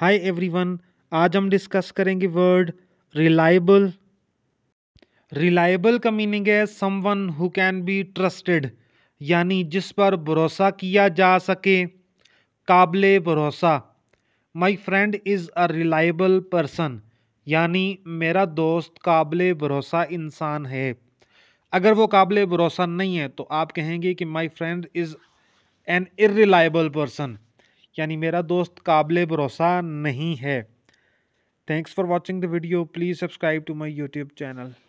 hi everyone आज हम discuss करेंगे वर्ड रिलायबल रिलायबल का मीनिंग है someone who can be trusted यानी जिस पर भरोसा किया जा सके काबिल भरोसा my friend is a reliable person यानी मेरा दोस्त काबिल भरोसा इंसान है अगर वो काबिल भरोसा नहीं है तो आप कहेंगे कि my friend is an irreliable person यानी मेरा दोस्त काबिल भरोसा नहीं है thanks for watching the video please subscribe to my YouTube channel